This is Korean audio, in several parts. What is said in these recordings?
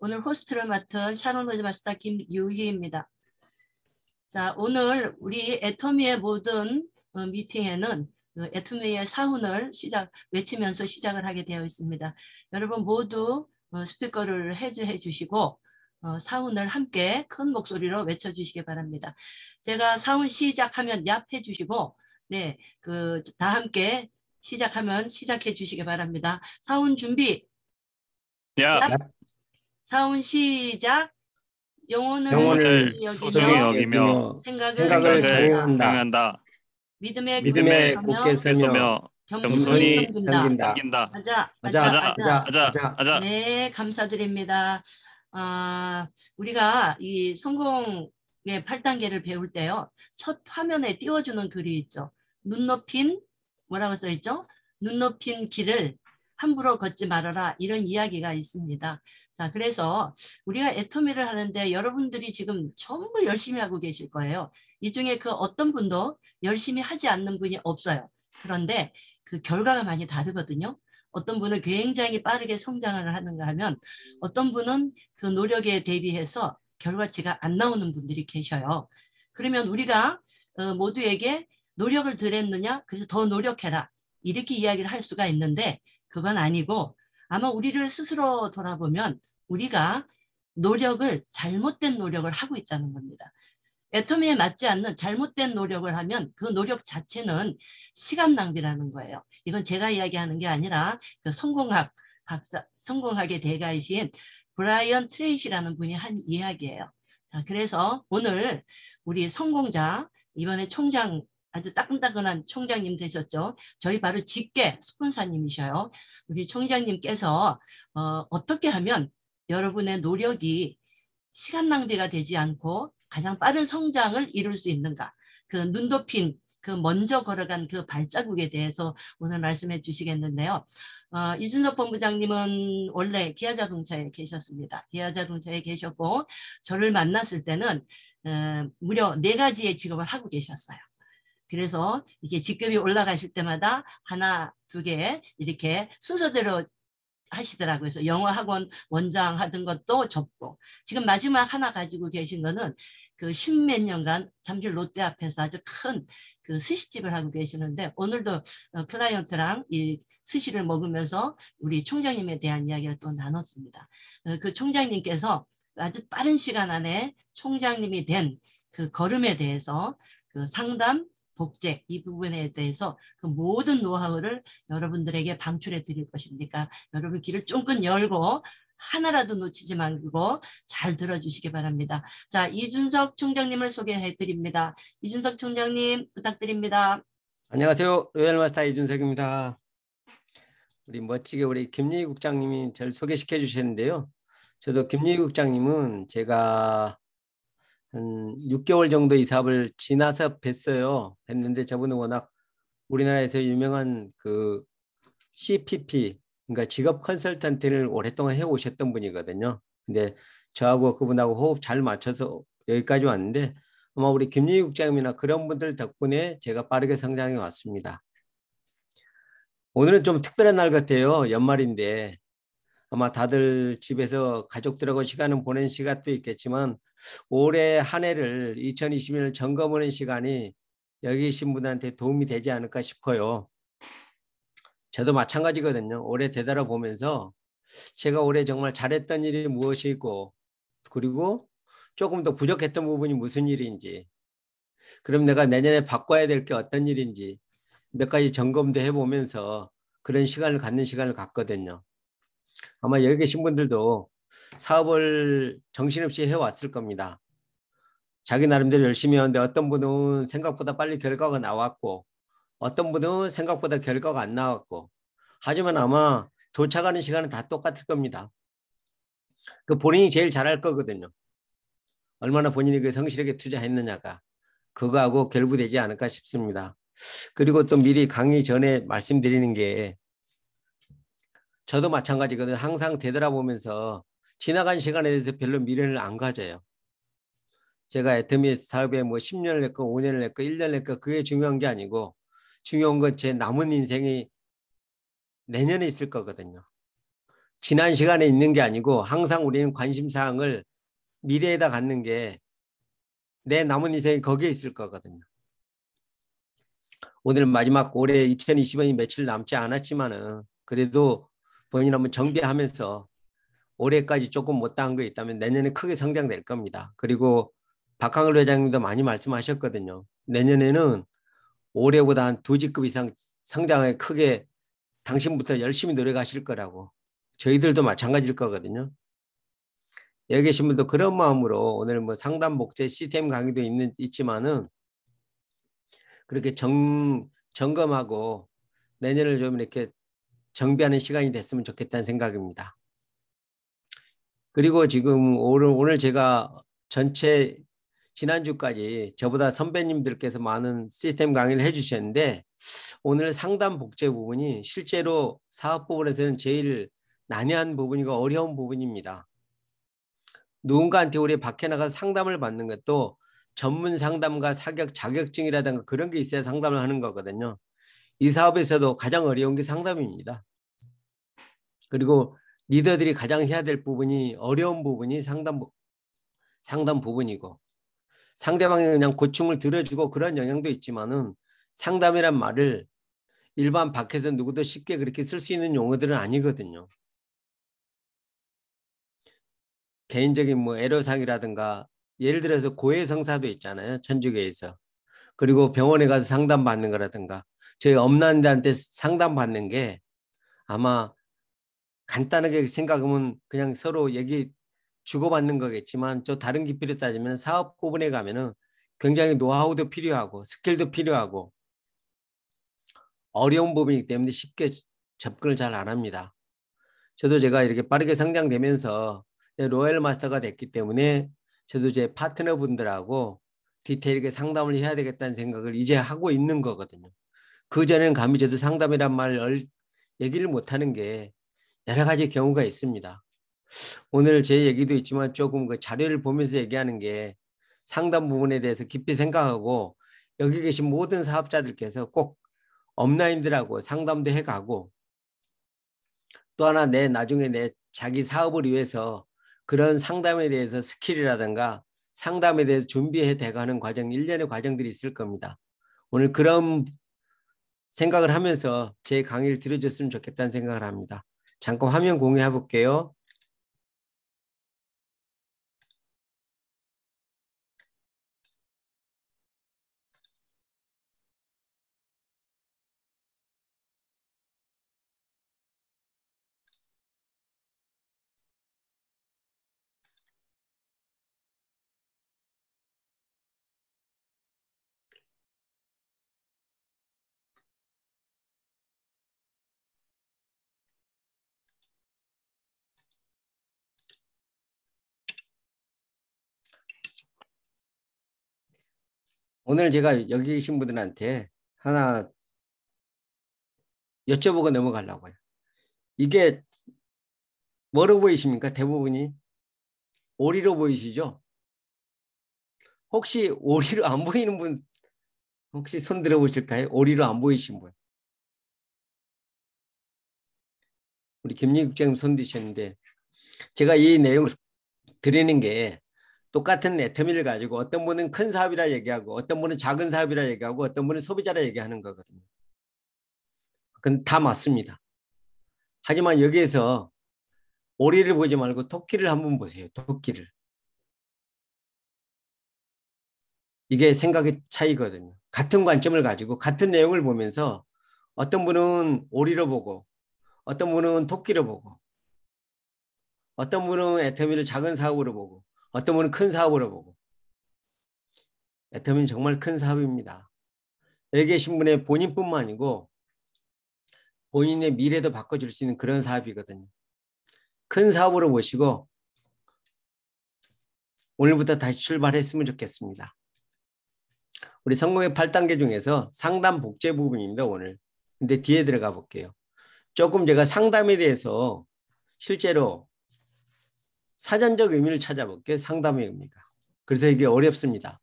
오늘 호스트를 맡은 샤론 호지마스터 김유희입니다. 자, 오늘 우리 애터미의 모든 어, 미팅에는 어, 애터미의 사훈을 시작 외치면서 시작을 하게 되어 있습니다. 여러분 모두 어, 스피커를 해제해 주시고 어, 사훈을 함께 큰 목소리로 외쳐주시기 바랍니다. 제가 사훈 시작하면 얍해 주시고, 네, 그, 다 함께 시작하면 시작해 주시기 바랍니다. 사훈 준비. 야. 야. 사운 시작. 영혼을, 영혼을 소중히 여기며 생각을, 생각을 경외한다. 믿음에, 믿음에 굳게 서며 겸손히 섬긴다. 섬긴다. 맞아, 맞아, 맞아, 맞아, 맞아, 맞 네, 감사드립니다. 아, 우리가 이 성공의 8단계를 배울 때요. 첫 화면에 띄워주는 글이 있죠. 눈 높인, 뭐라고 써있죠? 눈 높인 길을 함부로 걷지 말아라 이런 이야기가 있습니다. 자 그래서 우리가 애터미를 하는데 여러분들이 지금 전부 열심히 하고 계실 거예요. 이 중에 그 어떤 분도 열심히 하지 않는 분이 없어요. 그런데 그 결과가 많이 다르거든요. 어떤 분은 굉장히 빠르게 성장을 하는가 하면 어떤 분은 그 노력에 대비해서 결과치가 안 나오는 분들이 계셔요. 그러면 우리가 어, 모두에게 노력을 들였느냐 그래서 더 노력해라 이렇게 이야기를 할 수가 있는데 그건 아니고 아마 우리를 스스로 돌아보면 우리가 노력을 잘못된 노력을 하고 있다는 겁니다. 애터미에 맞지 않는 잘못된 노력을 하면 그 노력 자체는 시간 낭비라는 거예요. 이건 제가 이야기하는 게 아니라 그 성공학 박사, 성공학의 대가이신 브라이언 트레이시라는 분이 한 이야기예요. 자, 그래서 오늘 우리 성공자 이번에 총장 아주 따끈따끈한 총장님 되셨죠. 저희 바로 직계 스폰사님이셔요. 우리 총장님께서 어, 어떻게 하면 여러분의 노력이 시간 낭비가 되지 않고 가장 빠른 성장을 이룰 수 있는가. 그 눈높임, 그 먼저 걸어간 그 발자국에 대해서 오늘 말씀해 주시겠는데요. 어, 이준석 본부장님은 원래 기아자동차에 계셨습니다. 기아자동차에 계셨고 저를 만났을 때는 어, 무려 네 가지의 직업을 하고 계셨어요. 그래서 이게 렇 직급이 올라가실 때마다 하나, 두 개 이렇게 순서대로 하시더라고요. 그래서 영어 학원 원장 하던 것도 접고 지금 마지막 하나 가지고 계신 거는 그 십몇 년간 잠실 롯데 앞에서 아주 큰 그 스시집을 하고 계시는데 오늘도 어, 클라이언트랑 이 스시를 먹으면서 우리 총장님에 대한 이야기를 또 나눴습니다. 어, 그 총장님께서 아주 빠른 시간 안에 총장님이 된 그 걸음에 대해서 그 상담 복제 이 부분에 대해서 그 모든 노하우를 여러분들에게 방출해 드릴 것입니까? 여러분 귀를 쫑긋 열고 하나라도 놓치지 말고 잘 들어주시기 바랍니다. 자, 이준석 총장님을 소개해 드립니다. 이준석 총장님 부탁드립니다. 안녕하세요. 로얄마스터 이준석입니다. 우리 멋지게 우리 김리 국장님이 저를 소개시켜 주셨는데요. 저도 김리 국장님은 제가 한 6개월 정도 이 사업을 지나서 뵀어요. 뵀는데 저분은 워낙 우리나라에서 유명한 그 CPP 그러니까 직업 컨설턴트를 오랫동안 해 오셨던 분이거든요. 근데 저하고 그분하고 호흡 잘 맞춰서 여기까지 왔는데 아마 우리 김유희 국장님이나 그런 분들 덕분에 제가 빠르게 성장해 왔습니다. 오늘은 좀 특별한 날 같아요. 연말인데 아마 다들 집에서 가족들하고 시간을 보낸 시간도 있겠지만 올해 한 해를 2 0 2 0년을 점검하는 시간이 여기 계신 분들한테 도움이 되지 않을까 싶어요. 저도 마찬가지거든요. 올해 되돌아 보면서 제가 올해 정말 잘했던 일이 무엇이 있고 그리고 조금 더 부족했던 부분이 무슨 일인지 그럼 내가 내년에 바꿔야 될 게 어떤 일인지 몇 가지 점검도 해보면서 그런 시간을 갖는 시간을 갖거든요. 아마 여기 계신 분들도 사업을 정신없이 해왔을 겁니다. 자기 나름대로 열심히 했는데 어떤 분은 생각보다 빨리 결과가 나왔고 어떤 분은 생각보다 결과가 안 나왔고 하지만 아마 도착하는 시간은 다 똑같을 겁니다. 그 본인이 제일 잘할 거거든요. 얼마나 본인이 그 성실하게 투자했느냐가 그거하고 결부되지 않을까 싶습니다. 그리고 또 미리 강의 전에 말씀드리는 게 저도 마찬가지거든요. 항상 되돌아보면서 지나간 시간에 대해서 별로 미련을 안 가져요. 제가 애터미 사업에 뭐 10년을 냈고 5년을 냈고 1년을 냈고 그게 중요한 게 아니고 중요한 건 제 남은 인생이 내년에 있을 거거든요. 지난 시간에 있는 게 아니고 항상 우리는 관심사항을 미래에다 갖는 게 내 남은 인생이 거기에 있을 거거든요. 오늘 마지막 올해 2020년이 며칠 남지 않았지만은 그래도 본인 한번 정비하면서 올해까지 조금 못다한 거 있다면 내년에 크게 성장될 겁니다. 그리고 박항을 회장님도 많이 말씀하셨거든요. 내년에는 올해보다 한두 직급 이상 성장에 크게 당신부터 열심히 노력하실 거라고 저희들도 마찬가지일 거거든요. 여기 계신 분도 그런 마음으로 오늘 뭐 상담 복제 시스템 강의도 있는 있지만은 그렇게 점, 점검하고 내년을 좀 이렇게 정비하는 시간이 됐으면 좋겠다는 생각입니다. 그리고 지금 오늘, 제가 전체 지난주까지 저보다 선배님들께서 많은 시스템 강의를 해주셨는데 오늘 상담 복제 부분이 실제로 사업 부분에서는 제일 난해한 부분이고 어려운 부분입니다. 누군가한테 우리 밖에 나가서 상담을 받는 것도 전문 상담과 사격 자격증이라든가 그런 게 있어야 상담을 하는 거거든요. 이 사업에서도 가장 어려운 게 상담입니다. 그리고 리더들이 가장 해야 될 부분이 어려운 부분이 상담 상담 부분이고 상대방이 그냥 고충을 들어주고 그런 영향도 있지만은 상담이란 말을 일반 밖에서 누구도 쉽게 그렇게 쓸 수 있는 용어들은 아니거든요. 개인적인 뭐 애로사항이라든가 예를 들어서 고해성사도 있잖아요. 천주교에서. 그리고 병원에 가서 상담받는 거라든가 저희 엄마한테 상담받는 게 아마 간단하게 생각하면 그냥 서로 얘기 주고받는 거겠지만 저 다른 기이로 따지면 사업 부분에 가면은 굉장히 노하우도 필요하고 스킬도 필요하고 어려운 부분이기 때문에 쉽게 접근을 잘 안 합니다. 저도 제가 이렇게 빠르게 성장되면서 예, 로얄 마스터가 됐기 때문에 저도 제 파트너분들하고 디테일하게 상담을 해야 되겠다는 생각을 이제 하고 있는 거거든요. 그전엔 감히 저도 상담이란 말을 얘기를 못하는 게 여러 가지 경우가 있습니다. 오늘 제 얘기도 있지만 조금 그 자료를 보면서 얘기하는 게 상담 부분에 대해서 깊이 생각하고 여기 계신 모든 사업자들께서 꼭 업라인들하고 상담도 해가고 또 하나 내 나중에 내 자기 사업을 위해서 그런 상담에 대해서 스킬이라든가 상담에 대해서 준비해 대가는 과정 일련의 과정들이 있을 겁니다. 오늘 그런 생각을 하면서 제 강의를 들어줬으면 좋겠다는 생각을 합니다. 잠깐 화면 공유해 볼게요. 오늘 제가 여기 계신 분들한테 하나 여쭤보고 넘어가려고요. 이게 뭐로 보이십니까? 대부분이 오리로 보이시죠? 혹시 오리로 안 보이는 분 혹시 손 들어보실까요? 오리로 안 보이신 분. 우리 김리 국장님 손 드셨는데 제가 이 내용을 드리는 게 똑같은 레터미를 가지고 어떤 분은 큰 사업이라 얘기하고 어떤 분은 작은 사업이라 얘기하고 어떤 분은 소비자라 얘기하는 거거든요. 그건 다 맞습니다. 하지만 여기에서 오리를 보지 말고 토끼를 한번 보세요. 토끼를. 이게 생각의 차이거든요. 같은 관점을 가지고 같은 내용을 보면서 어떤 분은 오리로 보고 어떤 분은 토끼로 보고 어떤 분은 애터미를 작은 사업으로 보고 어떤 분은 큰 사업으로 보고 애터미는 정말 큰 사업입니다. 여기 계신 분의 본인뿐만 아니고 본인의 미래도 바꿔줄 수 있는 그런 사업이거든요. 큰 사업으로 보시고 오늘부터 다시 출발했으면 좋겠습니다. 우리 성공의 8단계 중에서 상담 복제 부분입니다. 오늘. 근데 뒤에 들어가 볼게요. 조금 제가 상담에 대해서 실제로 사전적 의미를 찾아볼게 상담의 의미가. 그래서 이게 어렵습니다.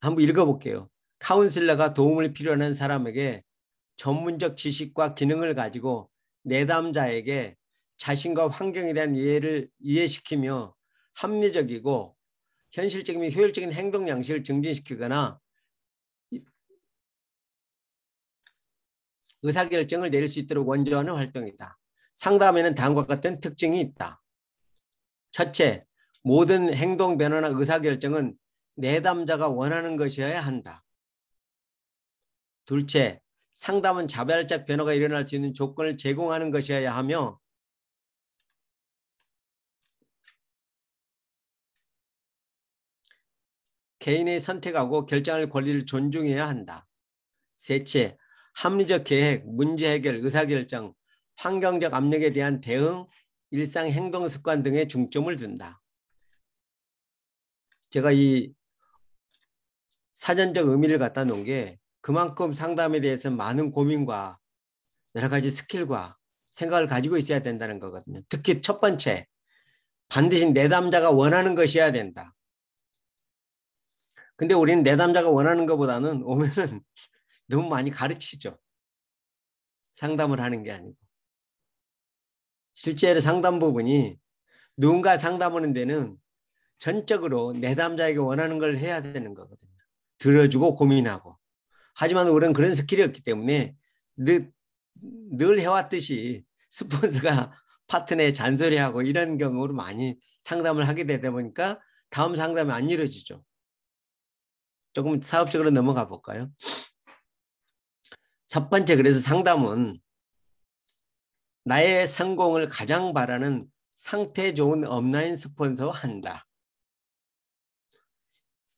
한번 읽어볼게요. 카운슬러가 도움을 필요로 하는 사람에게 전문적 지식과 기능을 가지고 내담자에게 자신과 환경에 대한 이해를 이해시키며 합리적이고 현실적인 효율적인 행동 양식을 증진시키거나 의사결정을 내릴 수 있도록 원조하는 활동이다. 상담에는 다음과 같은 특징이 있다. 첫째, 모든 행동 변화나 의사결정은 내담자가 원하는 것이어야 한다. 둘째, 상담은 자발적 변화가 일어날 수 있는 조건을 제공하는 것이어야 하며 개인의 선택하고 결정할 권리를 존중해야 한다. 셋째, 합리적 계획, 문제 해결, 의사결정, 환경적 압력에 대한 대응, 일상 행동 습관 등에 중점을 둔다. 제가 이 사전적 의미를 갖다 놓은 게 그만큼 상담에 대해서 많은 고민과 여러 가지 스킬과 생각을 가지고 있어야 된다는 거거든요. 특히 첫 번째, 반드시 내담자가 원하는 것이어야 된다. 근데 우리는 내담자가 원하는 것보다는 오면은 너무 많이 가르치죠. 상담을 하는 게 아니고. 실제로 상담 부분이 누군가 상담하는 데는 전적으로 내담자에게 원하는 걸 해야 되는 거거든요. 들어주고 고민하고. 하지만 우리는 그런 스킬이 없기 때문에 늘, 늘 해왔듯이 스폰서가 파트너의 잔소리하고 이런 경우로 많이 상담을 하게 되다 보니까 다음 상담이 안 이루어지죠. 조금 사업적으로 넘어가 볼까요? 첫 번째 그래서 상담은 나의 성공을 가장 바라는 상태 좋은 업라인 스폰서 한다.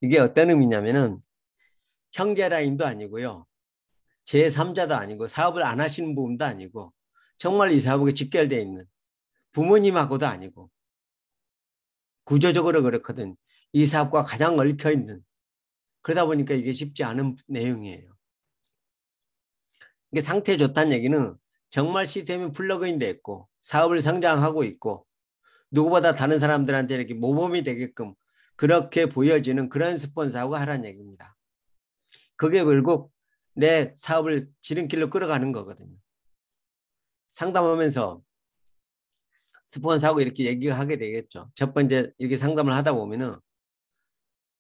이게 어떤 의미냐면은 형제 라인도 아니고요. 제3자도 아니고 사업을 안 하시는 부분도 아니고 정말 이 사업에 직결되어 있는 부모님하고도 아니고 구조적으로 그렇거든. 이 사업과 가장 얽혀 있는 그러다 보니까 이게 쉽지 않은 내용이에요. 이게 상태 좋다는 얘기는 정말 시스템이 플러그인 됐고 사업을 성장하고 있고 누구보다 다른 사람들한테 이렇게 모범이 되게끔 그렇게 보여지는 그런 스폰서하고 하라는 얘기입니다. 그게 결국 내 사업을 지름길로 끌어가는 거거든요. 상담하면서 스폰서하고 이렇게 얘기하게 되겠죠. 첫 번째 이렇게 상담을 하다 보면은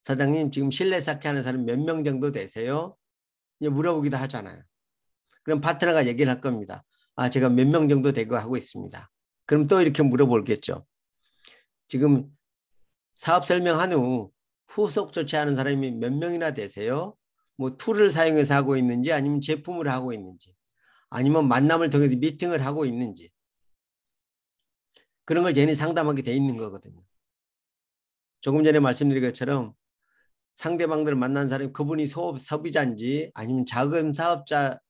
사장님 지금 실내 사케 하는 사람 몇 명 정도 되세요? 물어보기도 하잖아요. 그럼 파트너가 얘기를 할 겁니다. 아, 제가 몇 명 정도 되고 하고 있습니다. 그럼 또 이렇게 물어볼겠죠. 지금 사업 설명한 후 후속 조치하는 사람이 몇 명이나 되세요? 뭐 툴을 사용해서 하고 있는지 아니면 제품을 하고 있는지 아니면 만남을 통해서 미팅을 하고 있는지 그런 걸 괜히 상담하게 돼 있는 거거든요. 조금 전에 말씀드린 것처럼 상대방들을 만난 사람이 그분이 소업 소비자인지 아니면 자금 사업자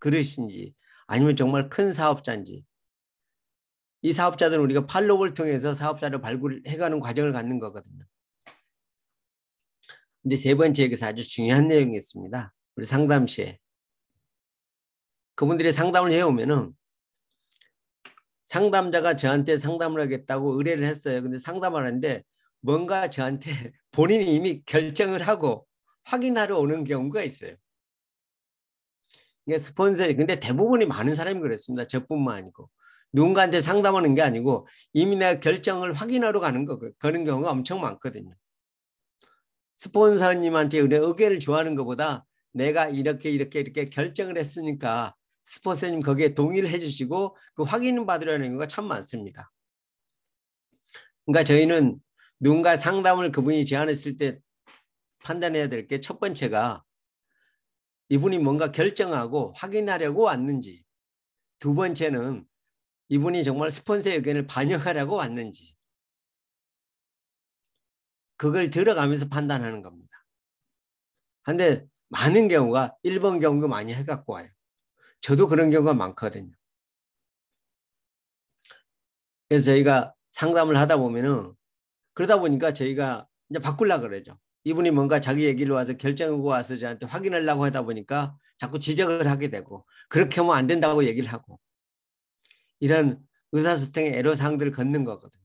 그릇인지 아니면 정말 큰 사업자인지 이 사업자들은 우리가 팔로우를 통해서 사업자를 발굴해가는 과정을 갖는 거거든요. 근데 세 번째 여기서 아주 중요한 내용이 있습니다. 우리 상담실에 그분들이 상담을 해오면은 상담자가 저한테 상담을 하겠다고 의뢰를 했어요. 근데 상담하는데 뭔가 저한테 본인이 이미 결정을 하고 확인하러 오는 경우가 있어요. 이게 예, 스폰서링. 근데 대부분이 많은 사람이 그랬습니다 저뿐만 아니고. 누군가한테 상담하는 게 아니고 이미 내가 결정을 확인하러 가는 거 그런 경우가 엄청 많거든요. 스폰서님한테 의뢰를 좋아하는 것보다 내가 이렇게 이렇게 이렇게 결정을 했으니까 스폰서님 거기에 동의를 해주시고 그 확인을 받으려는 경우가 참 많습니다. 그러니까 저희는 누군가 상담을 그분이 제안했을 때 판단해야 될 게 첫 번째가 이분이 뭔가 결정하고 확인하려고 왔는지 두 번째는 이분이 정말 스폰서의 의견을 반영하려고 왔는지 그걸 들어가면서 판단하는 겁니다. 근데 많은 경우가 1번 경우가 많이 해갖고 와요. 저도 그런 경우가 많거든요. 그래서 저희가 상담을 하다 보면은 그러다 보니까 저희가 이제 바꾸려 고 그러죠. 이분이 뭔가 자기 얘기를 와서 결정하고 와서 저한테 확인하려고 하다 보니까 자꾸 지적을 하게 되고 그렇게 하면 안 된다고 얘기를 하고 이런 의사소통의 애로사항들을 걷는 거거든요.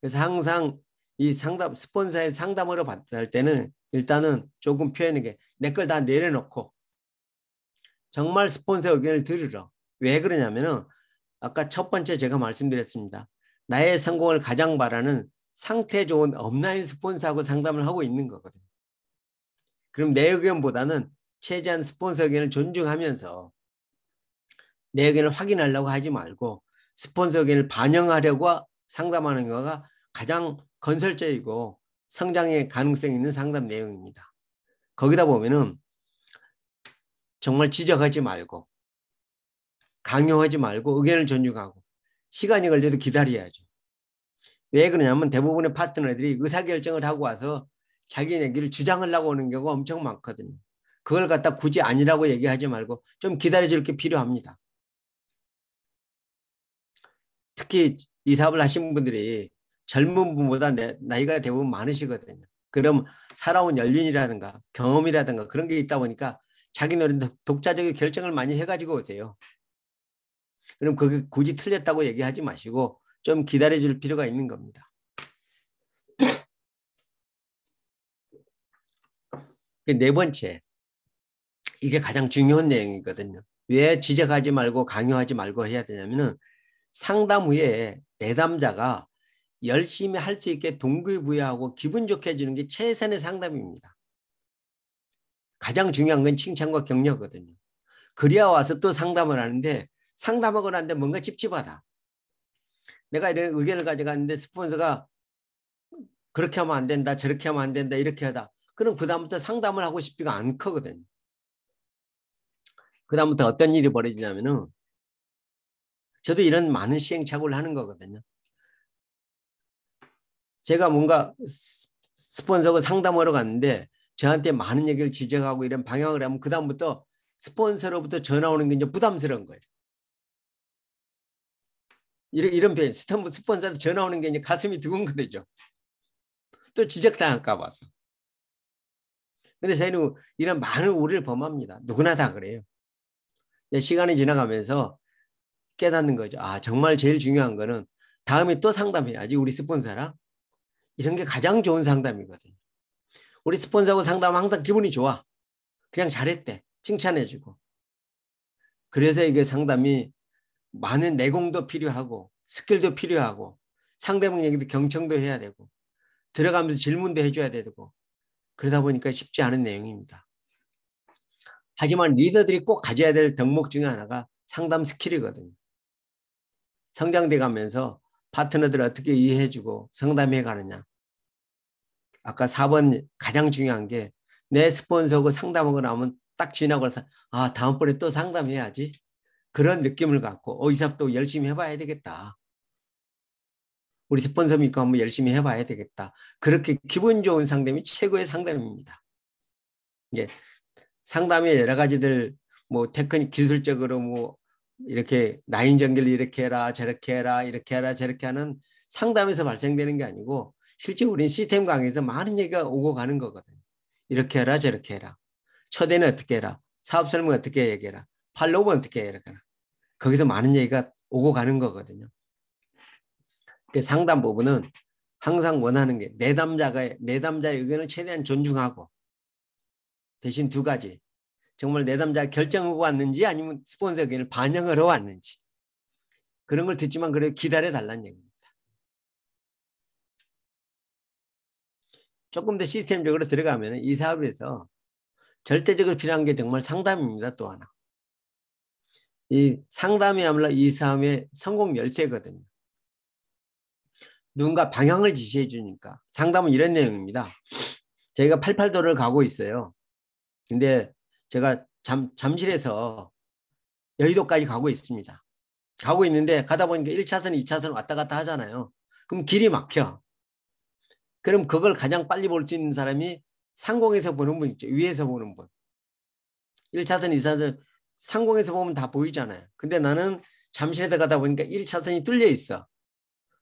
그래서 항상 이 상담 스폰서의 상담으로 받을 때는 일단은 조금 표현하게 내 걸 다 내려놓고 정말 스폰서 의견을 들으러 왜 그러냐면은 아까 첫 번째 제가 말씀드렸습니다. 나의 성공을 가장 바라는 상태 좋은 업라인 스폰서하고 상담을 하고 있는 거거든요. 그럼 내 의견보다는 최대한 스폰서 의견을 존중하면서 내 의견을 확인하려고 하지 말고 스폰서 의견을 반영하려고 상담하는 거가 가장 건설적이고 성장의 가능성 있는 상담 내용입니다. 거기다 보면은 정말 지적하지 말고 강요하지 말고 의견을 존중하고 시간이 걸려도 기다려야죠. 왜 그러냐면 대부분의 파트너들이 의사결정을 하고 와서 자기 얘기를 주장하려고 오는 경우가 엄청 많거든요. 그걸 갖다 굳이 아니라고 얘기하지 말고 좀 기다려줄 게 필요합니다. 특히 이 사업을 하신 분들이 젊은 분보다 나이가 대부분 많으시거든요. 그럼 살아온 연륜이라든가 경험이라든가 그런 게 있다 보니까 자기 노래 독자적인 결정을 많이 해가지고 오세요. 그럼 그게 굳이 틀렸다고 얘기하지 마시고 좀 기다려 줄 필요가 있는 겁니다. 그 네 번째, 이게 가장 중요한 내용이거든요. 왜 지적하지 말고 강요하지 말고 해야 되냐면 상담 후에 내담자가 열심히 할 수 있게 동기부여하고 기분 좋게 해주는 게 최선의 상담입니다. 가장 중요한 건 칭찬과 격려거든요. 그리야 와서 또 상담을 하는데 상담하고 난 데 뭔가 찝찝하다. 내가 이런 의견을 가져갔는데 스폰서가 그렇게 하면 안 된다, 저렇게 하면 안 된다, 이렇게 하다. 그럼 그다음부터 상담을 하고 싶지가 않거든. 그다음부터 어떤 일이 벌어지냐면은 저도 이런 많은 시행착오를 하는 거거든요. 제가 뭔가 스폰서가 상담하러 갔는데 저한테 많은 얘기를 지적하고 이런 방향을 하면 그다음부터 스폰서로부터 전화 오는 게 이제 부담스러운 거예요. 이런, 이런 표현, 스탠프 스폰서한 전화 오는 게 이제 가슴이 두근거리죠. 또 지적당할까 봐서. 근데 저희는 이런 많은 오류를 범합니다. 누구나 다 그래요. 시간이 지나가면서 깨닫는 거죠. 아, 정말 제일 중요한 거는 다음에 또 상담해야지, 우리 스폰서랑. 이런 게 가장 좋은 상담이거든요. 우리 스폰서하고 상담하면 항상 기분이 좋아. 그냥 잘했대. 칭찬해주고. 그래서 이게 상담이 많은 내공도 필요하고 스킬도 필요하고 상대방 얘기도 경청도 해야 되고 들어가면서 질문도 해줘야 되고 그러다 보니까 쉽지 않은 내용입니다. 하지만 리더들이 꼭 가져야 될 덕목 중에 하나가 상담 스킬이거든요. 성장돼 가면서 파트너들 어떻게 이해해주고 상담해 가느냐. 아까 4번 가장 중요한 게 내 스폰서고 상담하고 나오면 딱 지나고 나서 아 다음번에 또 상담해야지. 그런 느낌을 갖고 어, 이 사업도 열심히 해봐야 되겠다. 우리 스폰서 믿고 한번 열심히 해봐야 되겠다. 그렇게 기분 좋은 상담이 최고의 상담입니다. 예, 상담의 여러 가지들 뭐 테크닉 기술적으로 뭐 이렇게 나인 전결 이렇게 해라 저렇게 해라 이렇게 해라 저렇게 하는 상담에서 발생되는 게 아니고 실제 우리 시스템 강의에서 많은 얘기가 오고 가는 거거든요. 이렇게 해라 저렇게 해라. 초대는 어떻게 해라. 사업 설명 어떻게 얘기해라. 팔로우는 어떻게 해라. 거기서 많은 얘기가 오고 가는 거거든요. 상담 부분은 항상 원하는 게 내담자가 내담자의 의견을 최대한 존중하고 대신 두 가지 정말 내담자가 결정하고 왔는지 아니면 스폰서 의견을 반영을 해 왔는지 그런 걸 듣지만 그래 기다려 달라는 얘기입니다. 조금 더 시스템적으로 들어가면 이 사업에서 절대적으로 필요한 게 정말 상담입니다. 또 하나. 이 상담이야말로 이사 삶의 성공 열쇠거든요. 누군가 방향을 지시해 주니까 상담은 이런 내용입니다. 저희가 88도를 가고 있어요. 근데 제가 잠, 잠실에서 여의도까지 가고 있습니다. 가고 있는데 가다 보니까 1차선, 2차선 왔다 갔다 하잖아요. 그럼 길이 막혀. 그럼 그걸 가장 빨리 볼 수 있는 사람이 상공에서 보는 분이죠. 위에서 보는 분. 1차선, 2차선 상공에서 보면 다 보이잖아요. 근데 나는 잠실에서 가다 보니까 1차선이 뚫려 있어.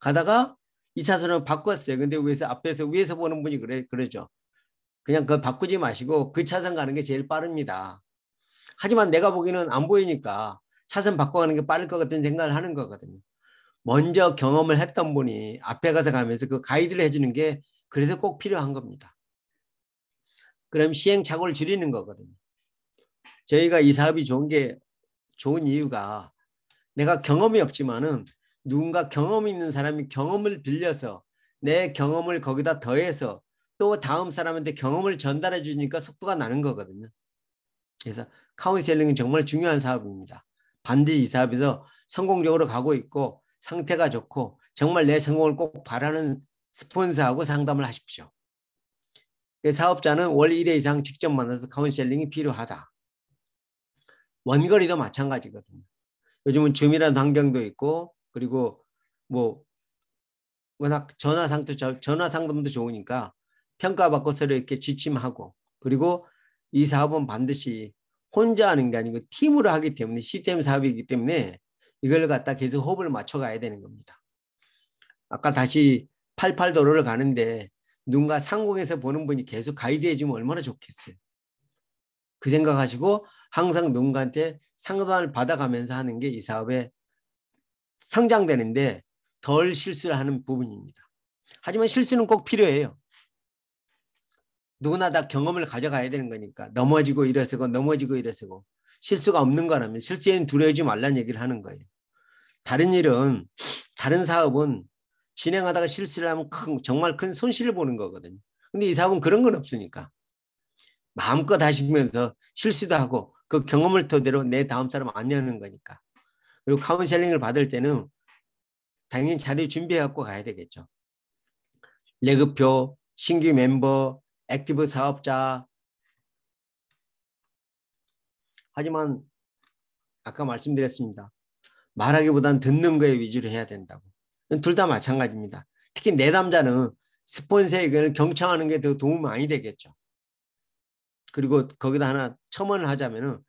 가다가 2차선을 바꿨어요. 근데 위에서 앞에서 위에서 보는 분이 그래 그러죠. 그냥 그 바꾸지 마시고 그 차선 가는 게 제일 빠릅니다. 하지만 내가 보기에는 안 보이니까 차선 바꿔가는 게 빠를 것 같은 생각을 하는 거거든요. 먼저 경험을 했던 분이 앞에 가서 가면서 그 가이드를 해주는 게 그래서 꼭 필요한 겁니다. 그럼 시행착오를 줄이는 거거든요. 저희가 이 사업이 좋은 게 좋은 이유가 내가 경험이 없지만은 누군가 경험 이 있는 사람이 경험을 빌려서 내 경험을 거기다 더해서 또 다음 사람한테 경험을 전달해 주니까 속도가 나는 거거든요. 그래서 카운셀링은 정말 중요한 사업입니다. 반드시 이 사업에서 성공적으로 가고 있고 상태가 좋고 정말 내 성공을 꼭 바라는 스폰서하고 상담을 하십시오. 그 사업자는 월 1회 이상 직접 만나서 카운셀링이 필요하다. 원거리도 마찬가지거든요. 요즘은 줌이라는 환경도 있고 그리고 뭐 워낙 전화상도 전화상담도 좋으니까 평가받고 서로 이렇게 지침하고 그리고 이 사업은 반드시 혼자 하는 게 아니고 팀으로 하기 때문에 시스템 사업이기 때문에 이걸 갖다 계속 호흡을 맞춰가야 되는 겁니다. 아까 다시 88도로를 가는데 누군가 상공에서 보는 분이 계속 가이드해주면 얼마나 좋겠어요. 그 생각하시고 항상 누군가한테 상담을 받아가면서 하는 게 이 사업에 성장되는데 덜 실수를 하는 부분입니다. 하지만 실수는 꼭 필요해요. 누구나 다 경험을 가져가야 되는 거니까 넘어지고 이래서고 넘어지고 이래서고 실수가 없는 거라면 실수에는 두려워하지 말라는 얘기를 하는 거예요. 다른 일은 다른 사업은 진행하다가 실수를 하면 큰, 정말 큰 손실을 보는 거거든요. 근데 이 사업은 그런 건 없으니까 마음껏 하시면서 실수도 하고 그 경험을 토대로 내 다음 사람 안내하는 거니까. 그리고 카운셀링을 받을 때는 당연히 자료 준비해갖고 가야 되겠죠. 레그표, 신규 멤버, 액티브 사업자. 하지만 아까 말씀드렸습니다. 말하기보단 듣는 거에 위주로 해야 된다고. 둘 다 마찬가지입니다. 특히 내담자는 스폰서의 의견을 경청하는 게 더 도움이 많이 되겠죠. 그리고 거기다 하나 첨언을 하자면은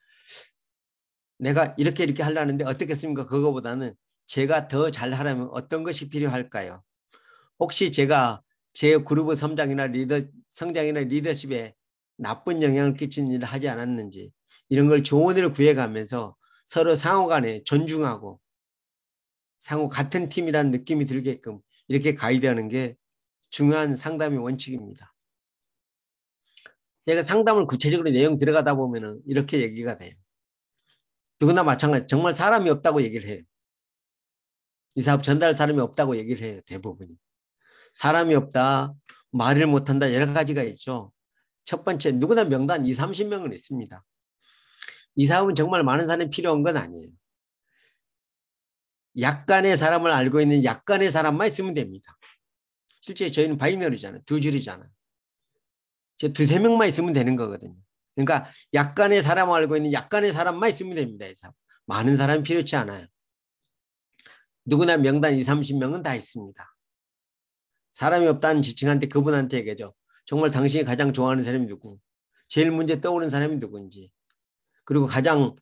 내가 이렇게 이렇게 하려는데 어떻겠습니까? 그거보다는 제가 더 잘하려면 어떤 것이 필요할까요? 혹시 제가 제 그룹의 성장이나 리더 성장이나 리더십에 나쁜 영향을 끼치 일을 하지 않았는지 이런 걸 조언을 구해가면서 서로 상호간에 존중하고 상호 같은 팀이라는 느낌이 들게끔 이렇게 가이드하는 게 중요한 상담의 원칙입니다. 제가 상담을 구체적으로 내용 들어가다 보면은 이렇게 얘기가 돼요. 누구나 마찬가지. 정말 사람이 없다고 얘기를 해요. 이 사업 전달 사람이 없다고 얘기를 해요. 대부분이. 사람이 없다. 말을 못한다. 여러 가지가 있죠. 첫 번째 누구나 명단 2, 30명은 있습니다. 이 사업은 정말 많은 사람이 필요한 건 아니에요. 약간의 사람을 알고 있는 약간의 사람만 있으면 됩니다. 실제 저희는 바이너리잖아요. 두 줄이잖아요. 이제 두세 명만 있으면 되는 거거든요. 그러니까 약간의 사람 알고 있는 약간의 사람만 있으면 됩니다. 사람. 많은 사람이 필요치 않아요. 누구나 명단 20, 30명은 다 있습니다. 사람이 없다는 지칭한테 그분한테 얘기하죠. 정말 당신이 가장 좋아하는 사람이 누구? 제일 문제 떠오르는 사람이 누군지. 그리고 가장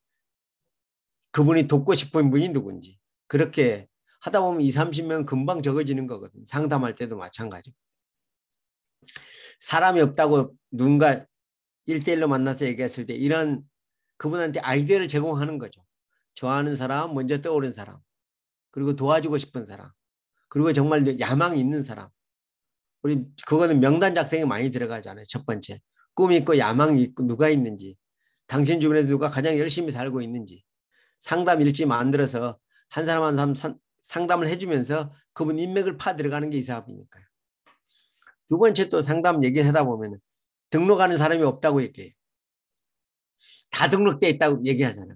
그분이 돕고 싶은 분이 누군지. 그렇게 하다 보면 20, 30명 은 금방 적어지는 거거든요. 상담할 때도 마찬가지고. 사람이 없다고 누군가 일대일로 만나서 얘기했을 때 이런 그분한테 아이디어를 제공하는 거죠. 좋아하는 사람, 먼저 떠오른 사람, 그리고 도와주고 싶은 사람, 그리고 정말 야망이 있는 사람. 우리 그거는 명단 작성에 많이 들어가잖아요. 첫 번째 꿈이 있고 야망이 있고 누가 있는지, 당신 주변에 누가 가장 열심히 살고 있는지 상담 일지 만들어서 한 사람 한 사람 상담을 해주면서 그분 인맥을 파 들어가는 게 이 사업이니까요. 두 번째 또 상담 얘기하다 보면 등록하는 사람이 없다고 얘기해요. 다 등록돼 있다고 얘기하잖아요.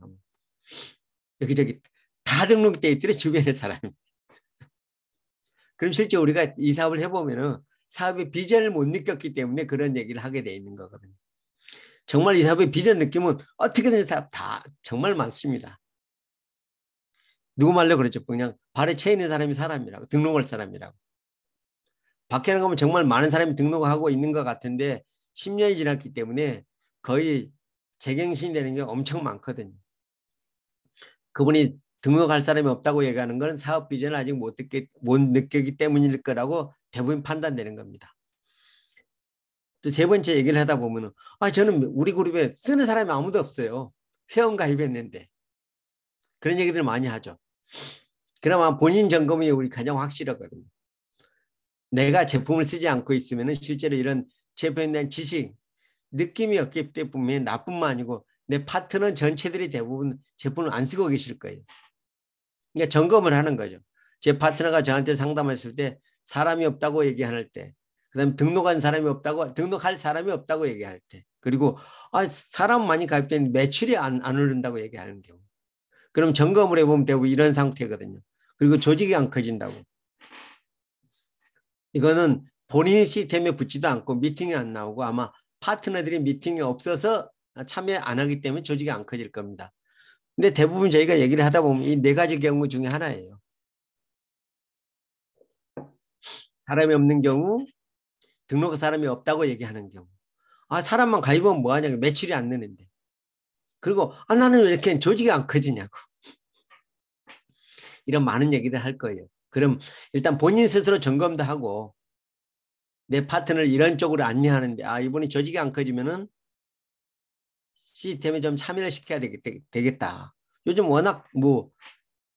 여기저기 다 등록돼 있더래 주변의 사람이. 그럼 실제 우리가 이 사업을 해보면 사업의 비전을 못 느꼈기 때문에 그런 얘기를 하게 돼 있는 거거든요. 정말 이 사업의 비전 느낌은 어떻게든 사업 다 정말 많습니다. 누구 말로 그러죠? 그냥 발에 채 있는 사람이 사람이라고 등록할 사람이라고. 박해는 거면 정말 많은 사람이 등록하고 있는 것 같은데 10년이 지났기 때문에 거의 재갱신이 되는 게 엄청 많거든요. 그분이 등록할 사람이 없다고 얘기하는 건 사업 비전을 아직 못, 듣게, 못 느끼기 때문일 거라고 대부분 판단되는 겁니다. 또 세 번째 얘기를 하다 보면 아 저는 우리 그룹에 쓰는 사람이 아무도 없어요. 회원 가입했는데. 그런 얘기들 많이 하죠. 그나마 본인 점검이 우리 가장 확실하거든요. 내가 제품을 쓰지 않고 있으면 실제로 이런 제품에 대한 지식, 느낌이 없기 때문에 나뿐만 아니고 내 파트너 전체들이 대부분 제품을 안 쓰고 계실 거예요. 그러니까 점검을 하는 거죠. 제 파트너가 저한테 상담했을 때 사람이 없다고 얘기할 때, 그다음 등록한 사람이 없다고 등록할 사람이 없다고 얘기할 때, 그리고 아, 사람 많이 가입된 매출이 안, 안 오른다고 얘기하는 경우. 그럼 점검을 해보면 되고 이런 상태거든요. 그리고 조직이 안 커진다고. 이거는 본인 시스템에 붙지도 않고 미팅이안 나오고 아마 파트너들이 미팅이 없어서 참여 안 하기 때문에 조직이 안 커질 겁니다. 근데 대부분 저희가 얘기를 하다 보면 이 네 가지 경우 중에 하나예요. 사람이 없는 경우, 등록 사람이 없다고 얘기하는 경우. 아, 사람만 가입하면 뭐하냐. 매출이 안 느는데. 그리고 아, 나는 왜 이렇게 조직이 안 커지냐고. 이런 많은 얘기를 할 거예요. 그럼 일단 본인 스스로 점검도 하고 내 파트너를 이런 쪽으로 안내하는데 아 이분이 조직이 안 커지면은 시스템에 좀 참여를 시켜야 되겠, 다 요즘 워낙 뭐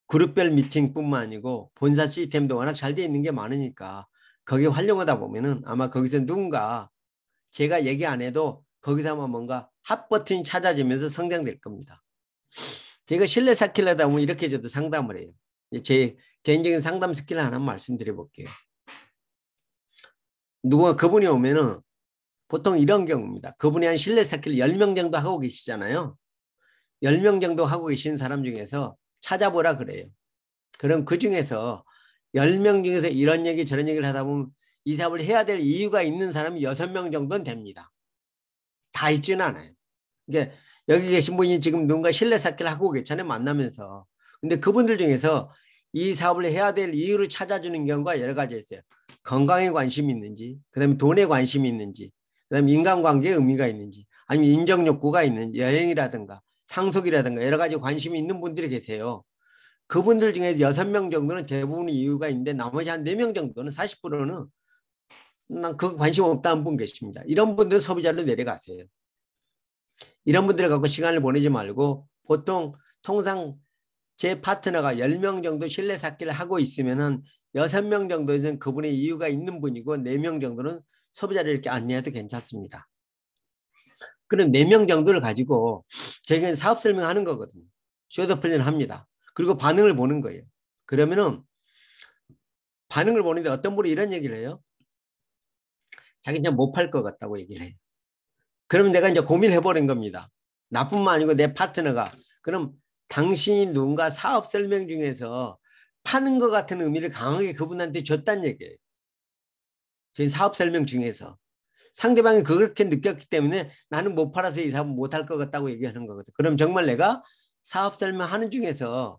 그룹별 미팅뿐만 아니고 본사 시스템도 워낙 잘 돼 있는 게 많으니까 거기에 활용하다 보면은 아마 거기서 누군가 제가 얘기 안 해도 거기서 아마 뭔가 핫 버튼이 찾아지면서 성장될 겁니다. 제가 실내 사킬러다 보면 이렇게 저도 상담을 해요. 제 개인적인 상담 스킬 하나 말씀드려 볼게요. 누가 그분이 오면은 보통 이런 경우입니다. 그분이 한 실내 사기를 10명 정도 하고 계시잖아요. 10명 정도 하고 계신 사람 중에서 찾아보라 그래요. 그럼 그 중에서 10명 중에서 이런 얘기 저런 얘기를 하다 보면 이 사업을 해야 될 이유가 있는 사람이 6명 정도는 됩니다. 다 있지는 않아요. 그러니까 여기 계신 분이 지금 누군가 실내 사기를 하고 계잖아요. 만나면서. 근데 그분들 중에서 이 사업을 해야 될 이유를 찾아주는 경우가 여러 가지 있어요. 건강에 관심이 있는지, 그다음에 돈에 관심이 있는지, 그다음에 인간관계에 의미가 있는지, 아니면 인정 욕구가 있는 지 여행이라든가 상속이라든가 여러 가지 관심이 있는 분들이 계세요. 그분들 중에 여섯 명 정도는 대부분 이유가 있는데 나머지 한 네 명 정도는 4 0는난 그 관심 없다는 분 계십니다. 이런 분들은 소비자로 내려가세요. 이런 분들을 갖고 시간을 보내지 말고 보통 통상 제 파트너가 10명 정도 실내 쌓기를 하고 있으면은 6명 정도는 그분의 이유가 있는 분이고 4명 정도는 소비자를 이렇게 안내해도 괜찮습니다. 그럼 4명 정도를 가지고 저희는 사업 설명하는 거거든요. 쇼더 플랜을 합니다. 그리고 반응을 보는 거예요. 그러면은 반응을 보는데 어떤 분이 이런 얘기를 해요. 자기 는못 팔 것 같다고 얘기를 해요. 그럼 내가 이제 고민해 버린 겁니다. 나뿐만 아니고 내 파트너가 그럼 당신이 누군가 사업 설명 중에서 파는 것 같은 의미를 강하게 그분한테 줬단 얘기예요. 저희 사업 설명 중에서. 상대방이 그렇게 느꼈기 때문에 나는 못 팔아서 이 사업 못 할 것 같다고 얘기하는 거거든. 그럼 정말 내가 사업 설명하는 중에서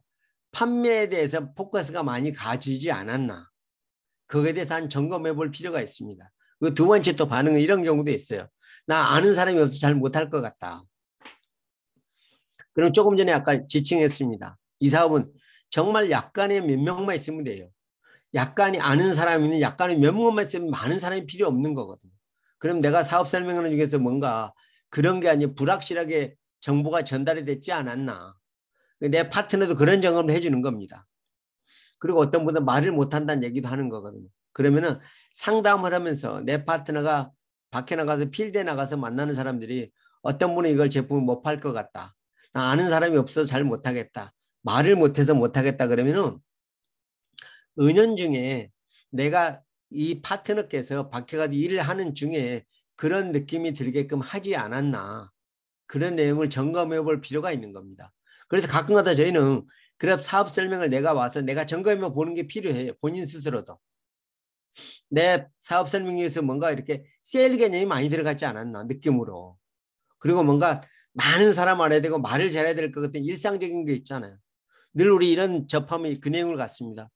판매에 대해서 포커스가 많이 가지지 않았나. 그거에 대해서 한 점검해 볼 필요가 있습니다. 그 두 번째 또 반응은 이런 경우도 있어요. 나 아는 사람이 없어 잘 못 할 것 같다. 그럼 조금 전에 아까 지칭했습니다. 이 사업은 정말 약간의 몇 명만 있으면 돼요. 약간이 아는 사람이 면 약간의 몇 명만 있으면 많은 사람이 필요 없는 거거든요. 그럼 내가 사업 설명하는 중에서 뭔가 그런 게아니고 불확실하게 정보가 전달이 됐지 않았나. 내 파트너도 그런 점험을 해주는 겁니다. 그리고 어떤 분은 말을 못한다는 얘기도 하는 거거든요. 그러면은 상담을 하면서 내 파트너가 밖에 나가서 필드에 나가서 만나는 사람들이 어떤 분은 이걸 제품을 못 팔 것 같다. 나 아는 사람이 없어서 잘 못하겠다. 말을 못해서 못하겠다 그러면은 은연 중에 내가 이 파트너께서 밖에가 일을 하는 중에 그런 느낌이 들게끔 하지 않았나 그런 내용을 점검해 볼 필요가 있는 겁니다. 그래서 가끔가다 저희는 그래 사업 설명을 내가 와서 내가 점검해 보는 게 필요해요. 본인 스스로도. 내 사업 설명에서 뭔가 이렇게 세일 개념이 많이 들어갔지 않았나 느낌으로. 그리고 뭔가 많은 사람 알아야 되고 말을 잘해야 될 것 같은 일상적인 게 있잖아요. 늘 우리 이런 접함이 근행을 갖습니다.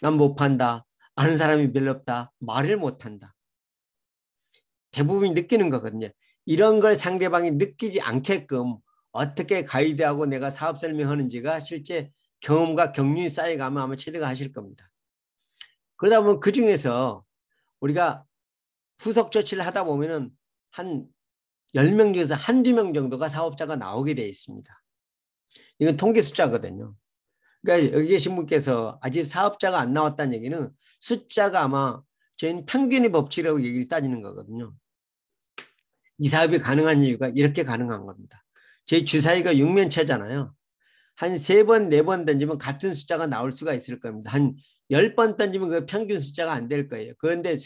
난 못 판다. 아는 사람이 별로 없다. 말을 못 한다. 대부분이 느끼는 거거든요. 이런 걸 상대방이 느끼지 않게끔 어떻게 가이드하고 내가 사업 설명하는지가 실제 경험과 경륜이 쌓여가면 아마 최대가 하실 겁니다. 그러다 보면 그 중에서 우리가 후속 조치를 하다 보면은 한 10명 중에서 한두 명 정도가 사업자가 나오게 되어 있습니다. 이건 통계 숫자거든요. 그러니까 여기 계신 분께서 아직 사업자가 안 나왔다는 얘기는 숫자가 아마 저희는 평균의 법칙이라고 얘기를 따지는 거거든요. 이 사업이 가능한 이유가 이렇게 가능한 겁니다. 저희 주사위가 6면체잖아요. 한 3번, 4번 던지면 같은 숫자가 나올 수가 있을 겁니다. 한 10번 던지면 그 평균 숫자가 안 될 거예요. 그런데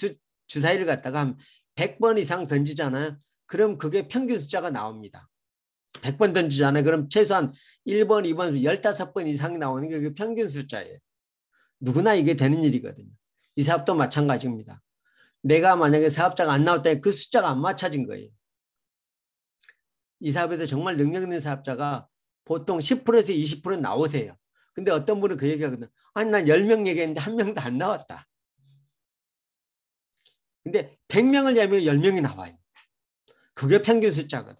주사위를 갖다가 한 100번 이상 던지잖아요. 그럼 그게 평균 숫자가 나옵니다. 100번 던지잖아요. 그럼 최소한 1번, 2번, 15번 이상 나오는 게 그 평균 숫자예요. 누구나 이게 되는 일이거든요. 이 사업도 마찬가지입니다. 내가 만약에 사업자가 안 나올 때그 숫자가 안 맞춰진 거예요. 이 사업에서 정말 능력 있는 사업자가 보통 10%에서 20% 나오세요. 근데 어떤 분은 그 얘기하거든. 요 아니 난 10명 얘기했는데 한 명도 안 나왔다. 근데 100명을 잡으면 10명이 나와요. 그게 평균 숫자거든.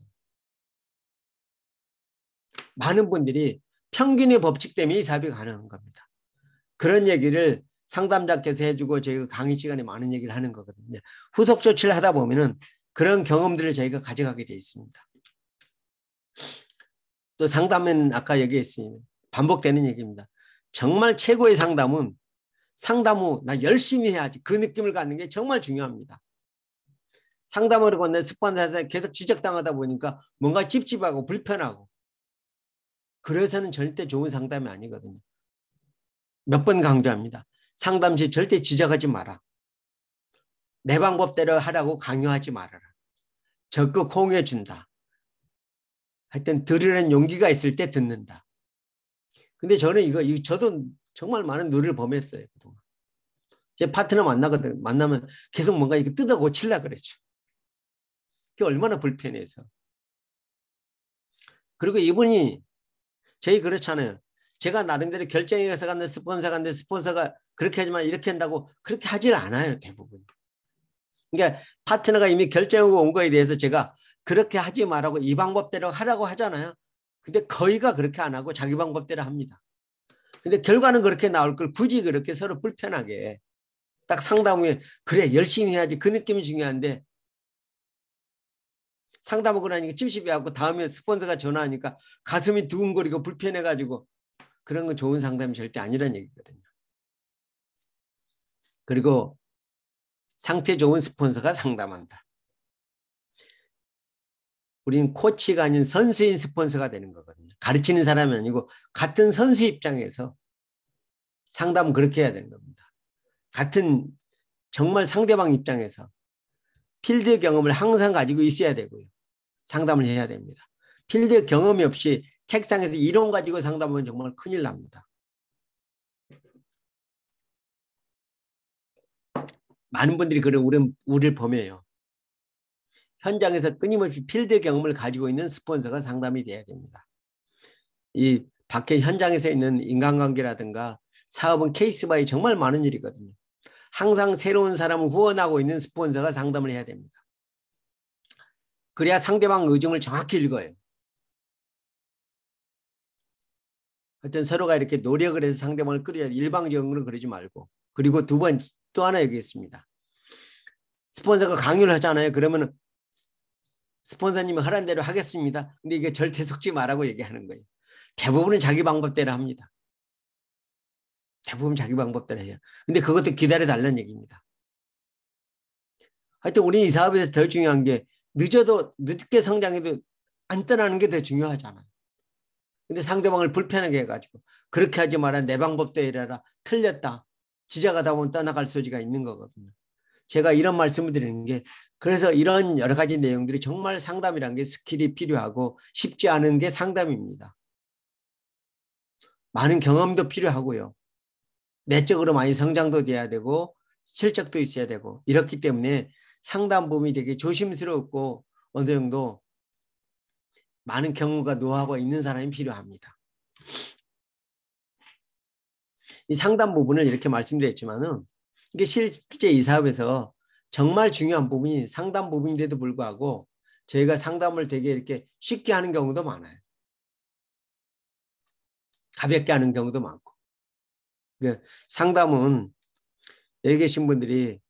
많은 분들이 평균의 법칙 때문에 이 사업이 가능한 겁니다. 그런 얘기를 상담자께서 해주고 저희가 강의 시간에 많은 얘기를 하는 거거든요. 후속 조치를 하다 보면은 그런 경험들을 저희가 가져가게 돼 있습니다. 또 상담은 아까 얘기했으니 반복되는 얘기입니다. 정말 최고의 상담은 상담 후 나 열심히 해야지 그 느낌을 갖는 게 정말 중요합니다. 상담을 받는 습관사에 계속 지적당하다 보니까 뭔가 찝찝하고 불편하고 그래서는 절대 좋은 상담이 아니거든요. 몇 번 강조합니다. 상담 시 절대 지적하지 마라. 내 방법대로 하라고 강요하지 말아라. 적극 호응해준다. 하여튼 들으려는 용기가 있을 때 듣는다. 근데 저는 이거, 이거 저도 정말 많은 누를 범했어요. 그동안. 제 파트너 만나거든, 만나면 계속 뭔가 이거 뜯어 고치려고 그랬죠. 그게 얼마나 불편해서. 그리고 이분이 저희 그렇잖아요. 제가 나름대로 결정해서 갔는데 스폰서가 갔는데 스폰서가 그렇게 하지만 이렇게 한다고 그렇게 하질 않아요. 대부분. 그러니까 파트너가 이미 결정하고 온 거에 대해서 제가 그렇게 하지 말라고 이 방법대로 하라고 하잖아요. 근데 거의가 그렇게 안 하고 자기 방법대로 합니다. 근데 결과는 그렇게 나올 걸 굳이 그렇게 서로 불편하게 딱 상담 후에 그래 열심히 해야지 그 느낌이 중요한데 상담하고 나니까 찝찝해 하고 다음에 스폰서가 전화하니까 가슴이 두근거리고 불편해 가지고 그런 건 좋은 상담이 절대 아니란 얘기거든요. 그리고 상태 좋은 스폰서가 상담한다. 우리는 코치가 아닌 선수인 스폰서가 되는 거거든요. 가르치는 사람이 아니고 같은 선수 입장에서 상담 그렇게 해야 되는 겁니다. 같은 정말 상대방 입장에서 필드 경험을 항상 가지고 있어야 되고요. 상담을 해야 됩니다. 필드 경험이 없이 책상에서 이론 가지고 상담하면 정말 큰일 납니다. 많은 분들이 그런 우리, 우리를 범해요. 현장에서 끊임없이 필드 경험을 가지고 있는 스폰서가 상담이 돼야 됩니다. 이 밖에 현장에서 있는 인간관계라든가 사업은 케이스 바이 정말 많은 일이거든요. 항상 새로운 사람을 후원하고 있는 스폰서가 상담을 해야 됩니다. 그래야 상대방 의중을 정확히 읽어요. 하여튼 서로가 이렇게 노력을 해서 상대방을 끌어야 일방적으로 그러지 말고 그리고 두번또 하나 얘기했습니다. 스폰서가 강요를 하잖아요. 그러면 스폰서님이 하란 대로 하겠습니다. 근데 이게 절대 속지 말라고 얘기하는 거예요. 대부분은 자기 방법대로 합니다. 대부분 자기 방법대로 해요. 근데 그것도 기다려달라는 얘기입니다. 하여튼 우리는 이 사업에서 더 중요한 게 늦어도 늦게 성장해도 안 떠나는 게 더 중요하잖아요. 근데 상대방을 불편하게 해가지고 그렇게 하지 마라 내 방법대로 일하라 틀렸다 지적가다 보면 떠나갈 소지가 있는 거거든요. 제가 이런 말씀을 드리는 게 그래서 이런 여러 가지 내용들이 정말 상담이란 게 스킬이 필요하고 쉽지 않은 게 상담입니다. 많은 경험도 필요하고요. 내적으로 많이 성장도 돼야 되고 실적도 있어야 되고 이렇기 때문에 상담 범위 되게 조심스럽고 어느 정도 많은 경우가 노하우가 있는 사람이 필요합니다. 이 상담 부분을 이렇게 말씀드렸지만은 이게 실제 이 사업에서 정말 중요한 부분이 상담 부분인데도 불구하고 저희가 상담을 되게 이렇게 쉽게 하는 경우도 많아요. 가볍게 하는 경우도 많고. 네. 상담은 여기 계신 분들이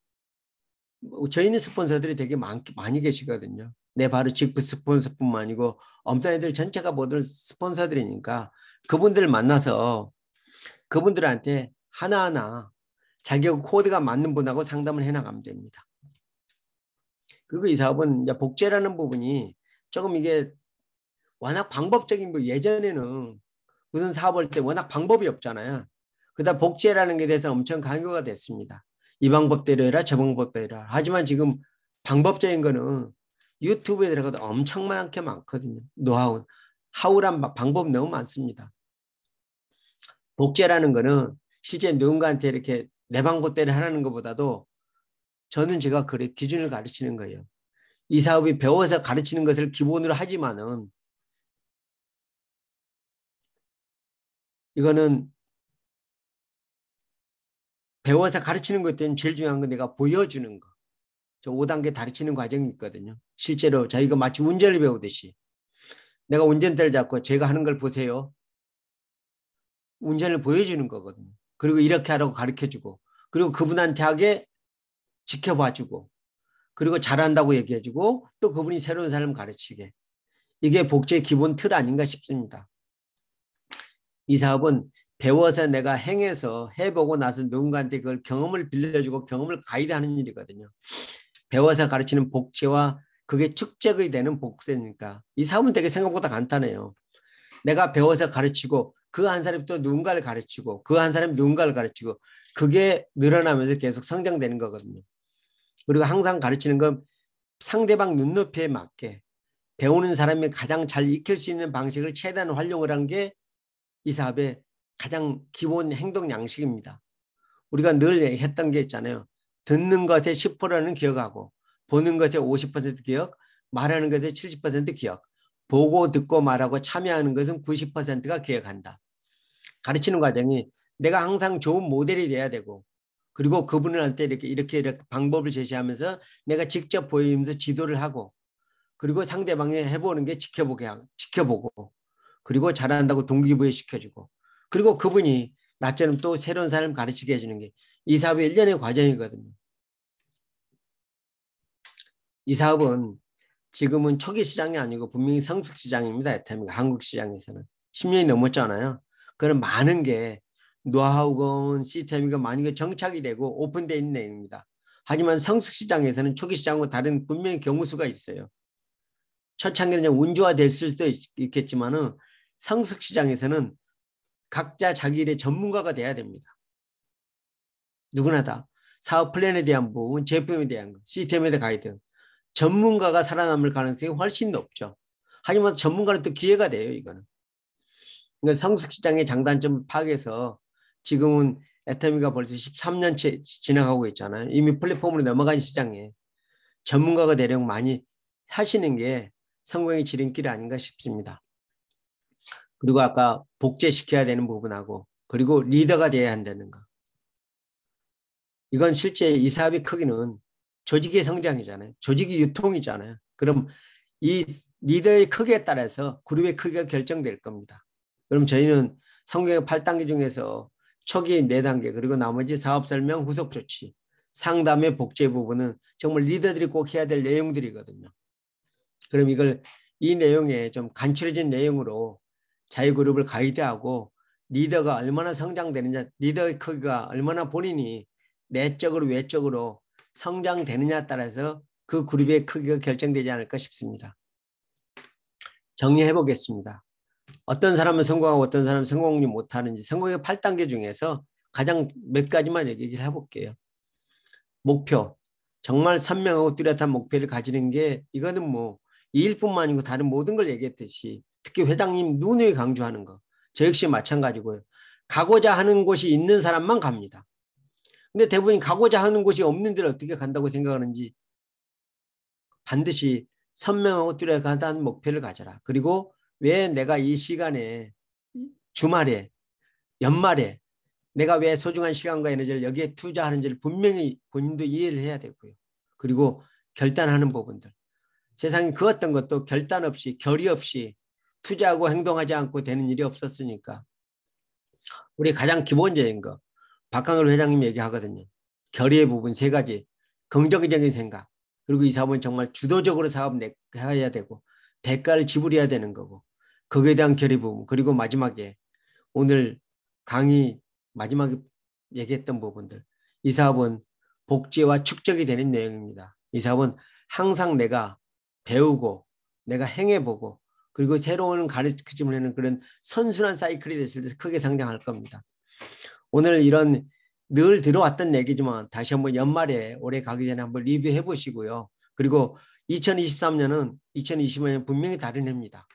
뭐 저희는 스폰서들이 되게 많, 많이 계시거든요. 내 바로 직부 스폰서뿐만 아니고 엄따이들 전체가 모든 스폰서들이니까 그분들 만나서 그분들한테 하나하나 자격 코드가 맞는 분하고 상담을 해나가면 됩니다. 그리고 이 사업은 복제라는 부분이 조금 이게 워낙 방법적인 거 예전에는 무슨 사업할 때 워낙 방법이 없잖아요. 그다 복제라는 게 대해서 엄청 강요가 됐습니다. 이 방법대로 해라 저 방법대로 해라. 하지만 지금 방법적인 거는 유튜브에 들어가도 엄청많게 많거든요. 노하우, 하우란 방법 너무 많습니다. 복제라는 거는 실제 누군가한테 이렇게 내 방법대로 하라는 것보다도 저는 제가 그래 기준을 가르치는 거예요. 이 사업이 배워서 가르치는 것을 기본으로 하지만은 이거는 배워서 가르치는 것 때문에 제일 중요한 건 내가 보여주는 거. 저 5단계 가르치는 과정이 있거든요. 실제로 저희가 마치 운전을 배우듯이 내가 운전대를 잡고 제가 하는 걸 보세요. 운전을 보여주는 거거든요. 그리고 이렇게 하라고 가르쳐주고 그리고 그분한테 하게 지켜봐주고 그리고 잘한다고 얘기해주고 또 그분이 새로운 사람을 가르치게 이게 복제의 기본 틀 아닌가 싶습니다. 이 사업은 배워서 내가 행해서 해보고 나서 누군가한테 그걸 경험을 빌려주고 경험을 가이드하는 일이거든요. 배워서 가르치는 복제와 그게 축적이 되는 복세니까 이 사업은 되게 생각보다 간단해요. 내가 배워서 가르치고 그 한 사람이 또 누군가를 가르치고 그 한 사람이 누군가를 가르치고 그게 늘어나면서 계속 성장되는 거거든요. 그리고 항상 가르치는 건 상대방 눈높이에 맞게 배우는 사람이 가장 잘 익힐 수 있는 방식을 최대한 활용을 한 게 이 사업의 가장 기본 행동 양식입니다. 우리가 늘 했던 게 있잖아요. 듣는 것에 10%는 기억하고 보는 것에 50% 기억, 말하는 것에 70% 기억, 보고 듣고 말하고 참여하는 것은 90%가 기억한다. 가르치는 과정이 내가 항상 좋은 모델이 돼야 되고 그리고 그분한테 이렇게 이렇게 이렇게 방법을 제시하면서 내가 직접 보이면서 지도를 하고 그리고 상대방이 해보는 게 지켜보게 하고 지켜보고 그리고 잘한다고 동기부여 시켜주고 그리고 그분이 나처럼 또 새로운 사람을 가르치게 해주는 게 이 사업의 일련의 과정이거든요. 이 사업은 지금은 초기 시장이 아니고 분명히 성숙 시장입니다. 한국 시장에서는 10년이 넘었잖아요. 그런 많은 게 노하우건 시스템이건 많이 정착이 되고 오픈되어 있는 내용입니다. 하지만 성숙 시장에서는 초기 시장과 다른 분명히 경우수가 있어요. 첫 창기는 운조화될 수도 있, 겠지만은 성숙 시장에서는 각자 자기 일의 전문가가 돼야 됩니다. 누구나 다 사업 플랜에 대한 부분, 제품에 대한 것, 시스템에 대한 가이드 전문가가 살아남을 가능성이 훨씬 높죠. 하지만 전문가는 또 기회가 돼요. 이거는. 그러니까 성숙시장의 장단점을 파악해서 지금은 애터미가 벌써 13년째 지나가고 있잖아요. 이미 플랫폼으로 넘어간 시장에 전문가가 대령 많이 하시는 게 성공의 지름길 아닌가 싶습니다. 그리고 아까 복제시켜야 되는 부분하고 그리고 리더가 돼야 한다는 거. 이건 실제 이 사업의 크기는 조직의 성장이잖아요. 조직의 유통이잖아요. 그럼 이 리더의 크기에 따라서 그룹의 크기가 결정될 겁니다. 그럼 저희는 성경의 8단계 중에서 초기 4단계 그리고 나머지 사업 설명 후속 조치 상담의 복제 부분은 정말 리더들이 꼭 해야 될 내용들이거든요. 그럼 이걸 이 내용에 좀 간추려진 내용으로 자유 그룹을 가이드하고 리더가 얼마나 성장되느냐, 리더의 크기가 얼마나 본인이 내적으로 외적으로 성장되느냐에 따라서 그 그룹의 크기가 결정되지 않을까 싶습니다. 정리해 보겠습니다. 어떤 사람은 성공하고 어떤 사람은 성공률 못하는지 성공의 8단계 중에서 가장 몇 가지만 얘기를 해볼게요. 목표. 정말 선명하고 뚜렷한 목표를 가지는 게 이거는 뭐 이 일뿐만 아니고 다른 모든 걸 얘기했듯이 특히 회장님 누누이 강조하는 거. 저 역시 마찬가지고요. 가고자 하는 곳이 있는 사람만 갑니다. 근데 대부분 가고자 하는 곳이 없는 데를 어떻게 간다고 생각하는지 반드시 선명하고 뚜렷한 목표를 가져라. 그리고 왜 내가 이 시간에 주말에 연말에 내가 왜 소중한 시간과 에너지를 여기에 투자하는지를 분명히 본인도 이해를 해야 되고요. 그리고 결단하는 부분들. 세상에 그 어떤 것도 결단 없이 결의 없이 투자하고 행동하지 않고 되는 일이 없었으니까. 우리 가장 기본적인 거 박강일 회장님 얘기하거든요. 결의의 부분 세 가지. 긍정적인 생각. 그리고 이 사업은 정말 주도적으로 사업 해야 되고 대가를 지불해야 되는 거고 거기에 대한 결의 부분. 그리고 마지막에 오늘 강의 마지막에 얘기했던 부분들. 이 사업은 복지와 축적이 되는 내용입니다. 이 사업은 항상 내가 배우고 내가 행해보고 그리고 새로운 가르침을 하는 그런 선순환 사이클이 됐을 때 크게 상장할 겁니다. 오늘 이런 늘 들어왔던 얘기지만 다시 한번 연말에 올해 가기 전에 한번 리뷰해 보시고요. 그리고 2023년은 2025년 분명히 다른 해입니다.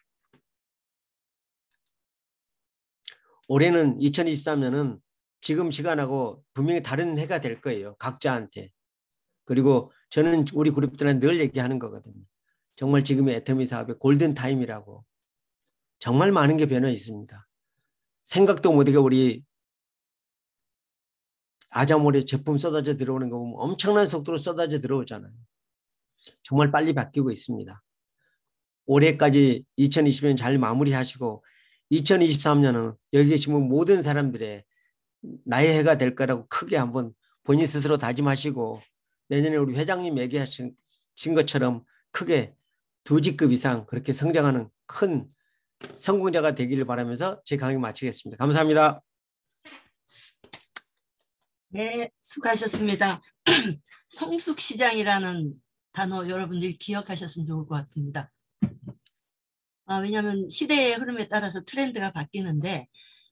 올해는 2023년은 지금 시간하고 분명히 다른 해가 될 거예요. 각자한테. 그리고 저는 우리 그룹들한늘 얘기하는 거거든요. 정말 지금의 애터미 사업의 골든 타임이라고 정말 많은 게변화 있습니다. 생각도 못하게 우리 아자몰에 제품 쏟아져 들어오는 거 보면 엄청난 속도로 쏟아져 들어오잖아요. 정말 빨리 바뀌고 있습니다. 올해까지 2020년 잘 마무리하시고 2023년은 여기 계신 모든 사람들의 나의 해가 될 거라고 크게 한번 본인 스스로 다짐하시고 내년에 우리 회장님 얘기하신 것처럼 크게 두 직급 이상 그렇게 성장하는 큰 성공자가 되기를 바라면서 제 강의 마치겠습니다. 감사합니다. 네, 수고하셨습니다. 성숙시장이라는 단어 여러분들이 기억하셨으면 좋을 것 같습니다. 아, 왜냐하면 시대의 흐름에 따라서 트렌드가 바뀌는데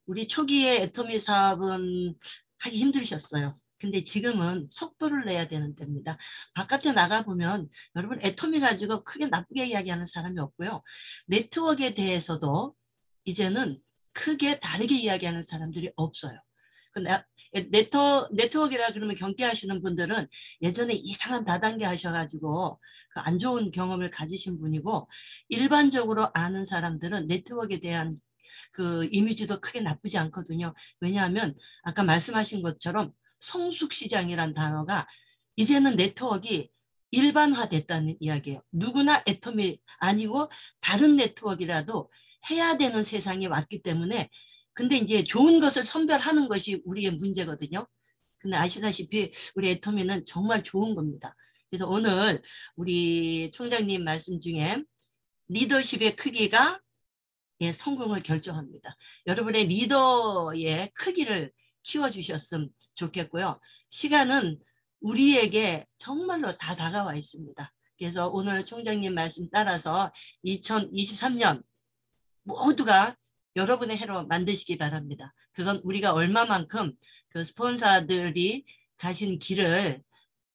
우리 초기에 애터미 사업은 하기 힘들으셨어요. 근데 지금은 속도를 내야 되는 때입니다. 바깥에 나가보면 여러분 애터미 가지고 크게 나쁘게 이야기하는 사람이 없고요. 네트워크에 대해서도 이제는 크게 다르게 이야기하는 사람들이 없어요. 그 예, 네트워, 네트워크라 그러면 경계하시는 분들은 예전에 이상한 다단계 하셔가지고 그 안 좋은 경험을 가지신 분이고 일반적으로 아는 사람들은 네트워크에 대한 그 이미지도 크게 나쁘지 않거든요. 왜냐하면 아까 말씀하신 것처럼 성숙시장이란 단어가 이제는 네트워크가 일반화됐다는 이야기예요. 누구나 애텀이 아니고 다른 네트워크라도 해야 되는 세상에 왔기 때문에 근데 이제 좋은 것을 선별하는 것이 우리의 문제거든요. 근데 아시다시피 우리 애터미는 정말 좋은 겁니다. 그래서 오늘 우리 총장님 말씀 중에 리더십의 크기가 예, 성공을 결정합니다. 여러분의 리더의 크기를 키워주셨으면 좋겠고요. 시간은 우리에게 정말로 다 다가와 있습니다. 그래서 오늘 총장님 말씀 따라서 2023년 모두가 여러분의 해로 만드시기 바랍니다. 그건 우리가 얼마만큼 그 스폰서들이 가신 길을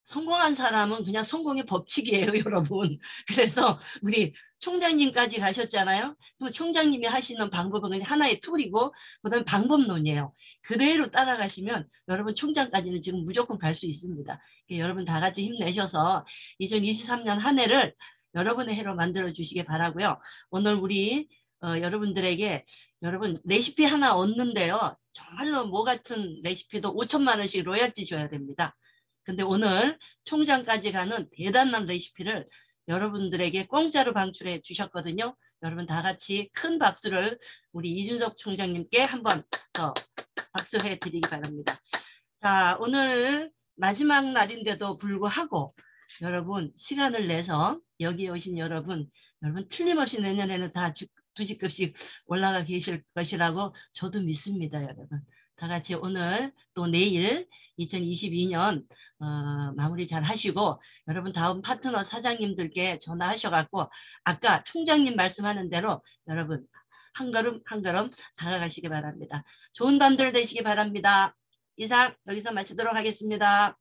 성공한 사람은 그냥 성공의 법칙이에요, 여러분. 그래서 우리 총장님까지 가셨잖아요. 그럼 총장님이 하시는 방법은 하나의 툴이고 그다음 방법론이에요. 그대로 따라가시면 여러분 총장까지는 지금 무조건 갈 수 있습니다. 여러분 다 같이 힘내셔서 2023년 한 해를 여러분의 해로 만들어 주시길 바라고요. 오늘 우리 어, 여러분들에게 여러분 레시피 하나 얻는데요. 정말로 뭐 같은 레시피도 5천만 원씩 로얄지 줘야 됩니다. 근데 오늘 총장까지 가는 대단한 레시피를 여러분들에게 공짜로 방출해 주셨거든요. 여러분 다 같이 큰 박수를 우리 이준석 총장님께 한번 더 박수해 드리기 바랍니다. 자, 오늘 마지막 날인데도 불구하고 여러분 시간을 내서 여기 오신 여러분 여러분 틀림없이 내년에는 다 두 집급씩 올라가 계실 것이라고 저도 믿습니다, 여러분. 다 같이 오늘 또 내일 2022년 어, 마무리 잘 하시고 여러분 다음 파트너 사장님들께 전화하셔갖고 아까 총장님 말씀하는 대로 여러분 한 걸음 한 걸음 다가가시기 바랍니다. 좋은 밤들 되시기 바랍니다. 이상 여기서 마치도록 하겠습니다.